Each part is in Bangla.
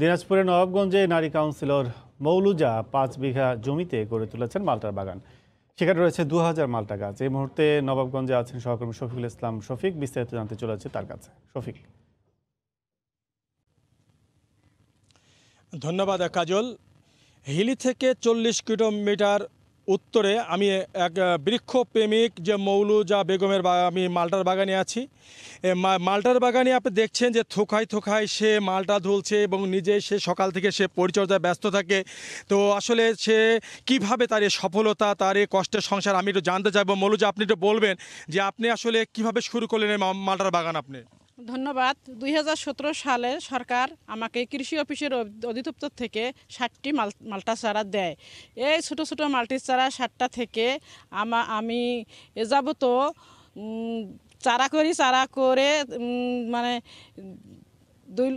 দিনাজপুরের নবাবগঞ্জে নারী কাউন্সিলর মৌলুজা পাঁচ বিঘা জমিতে গড়ে তুলেছেন মালটার বাগান সেখানে রয়েছে দু হাজার মালটা গাছ এই মুহূর্তে নবাবগঞ্জে আছেন সহকর্মী শফিকুল ইসলাম শফিক বিস্তারিত জানতে চলেছে তার কাছে শফিক ধন্যবাদ কাজল হিলি থেকে চল্লিশ কিলোমিটার উত্তরে আমি এক বৃক্ষপ্রেমিক যে মৌলুজা বেগমের আমি মালটার বাগানে আছি মালটার বাগানে আপনি দেখছেন যে থোকায় থোকায় সে মালটা ধুলছে এবং নিজে সে সকাল থেকে সে পরিচর্যায় ব্যস্ত থাকে তো আসলে সে কিভাবে তার এই সফলতা তার এই কষ্টের সংসার আমি একটু জানতে চাইবো মৌলুজা আপনি একটু বলবেন যে আপনি আসলে কিভাবে শুরু করলেন এই মালটার বাগান আপনি ধন্যবাদ দুই সালে সরকার আমাকে কৃষি অফিসের অধিদপ্তর থেকে ষাটটি মাল্টা চারা দেয় এই ছোট ছোট মাল্টি চারা ষাটটা থেকে আমা আমি এযাবত চারা করি চারা করে মানে দুই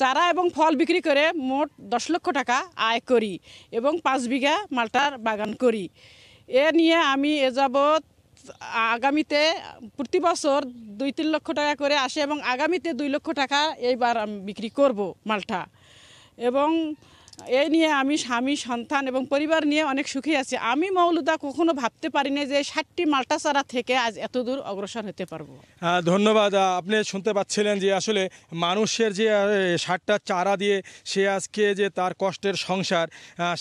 চারা এবং ফল বিক্রি করে মোট দশ লক্ষ টাকা আয় করি এবং পাঁচ বিঘা মাল্টার বাগান করি এ নিয়ে আমি এ আগামীতে প্রতি বছর দুই তিন লক্ষ টাকা করে আসে এবং আগামীতে দুই লক্ষ টাকা এইবার আমি বিক্রি করব মালটা এবং এই নিয়ে আমি স্বামী সন্তান এবং পরিবার নিয়ে অনেক সুখী আছি আমি মৌলুদা কখনো ভাবতে পারিনি যে ষাটটি মাল্টা চারা থেকে আজ এত দূর অগ্রসর হতে পারবো হ্যাঁ, ধন্যবাদ আপনি শুনতে পাচ্ছিলেন যে আসলে মানুষের যে ষাটটা চারা দিয়ে সে আজকে যে তার কষ্টের সংসার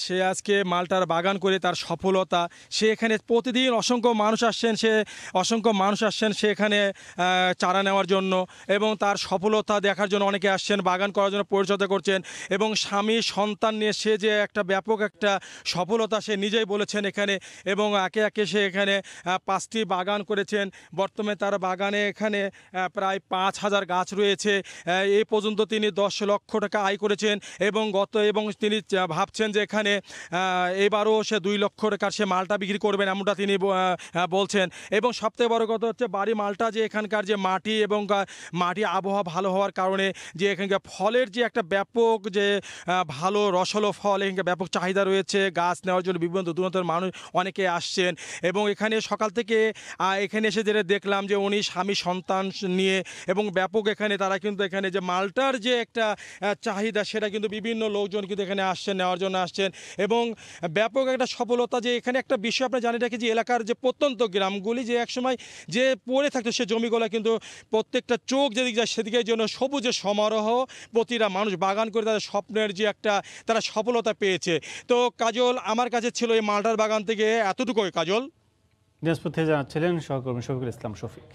সে আজকে মালটার বাগান করে তার সফলতা সে এখানে প্রতিদিন অসংখ্য মানুষ আসছেন সে অসংখ্য মানুষ আসছেন সে এখানে চারা নেওয়ার জন্য এবং তার সফলতা দেখার জন্য অনেকে আসছেন বাগান করার জন্য পরিচর্যা করছেন এবং স্বামী সন্তান অবস্থান নিয়ে সে যে একটা ব্যাপক একটা সফলতা সে নিজেই বলেছেন এখানে এবং একে একে সে এখানে পাঁচটি বাগান করেছেন বর্তমানে তার বাগানে এখানে প্রায় পাঁচ হাজার গাছ রয়েছে এ পর্যন্ত তিনি দশ লক্ষ টাকা আয় করেছেন এবং গত এবং তিনি ভাবছেন যে এখানে এবারও সে দুই লক্ষ টাকার সে মালটা বিক্রি করবেন এমনটা তিনি বলছেন এবং সবথেকে বড় কথা হচ্ছে বাড়ি মালটা যে এখানকার যে মাটি এবং মাটি আবহাওয়া ভালো হওয়ার কারণে যে এখানকার ফলের যে একটা ব্যাপক যে ভালো রসলো ফল এখানে ব্যাপক চাহিদা রয়েছে গাছ নেওয়ার জন্য বিভিন্ন দূরান্তর মানুষ অনেকে আসছেন এবং এখানে সকাল থেকে এখানে এসে যেটা দেখলাম যে উনি স্বামী সন্তান নিয়ে এবং ব্যাপক এখানে তারা কিন্তু এখানে যে মালটার যে একটা চাহিদা সেটা কিন্তু বিভিন্ন লোকজন কিন্তু এখানে আসছেন নেওয়ার জন্য আসছেন এবং ব্যাপক একটা সফলতা যে এখানে একটা বিষয় আপনি জানি রাখি যে এলাকার যে প্রত্যন্ত গ্রামগুলি যে একসময় যে পড়ে থাকতো সে জমিগুলো কিন্তু প্রত্যেকটা চোখ যেদিকে যায় সেদিকে জন্য সবুজের সমারোহ প্রতিটা মানুষ বাগান করে তাদের স্বপ্নের যে একটা তারা সফলতা পেয়েছে তো কাজল আমার কাছে ছিল এই মালটার বাগান থেকে এতটুকুই কাজল দিনাজপুর থেকে জানাচ্ছিলেন সহকর্মী শফিকুল ইসলাম শফিক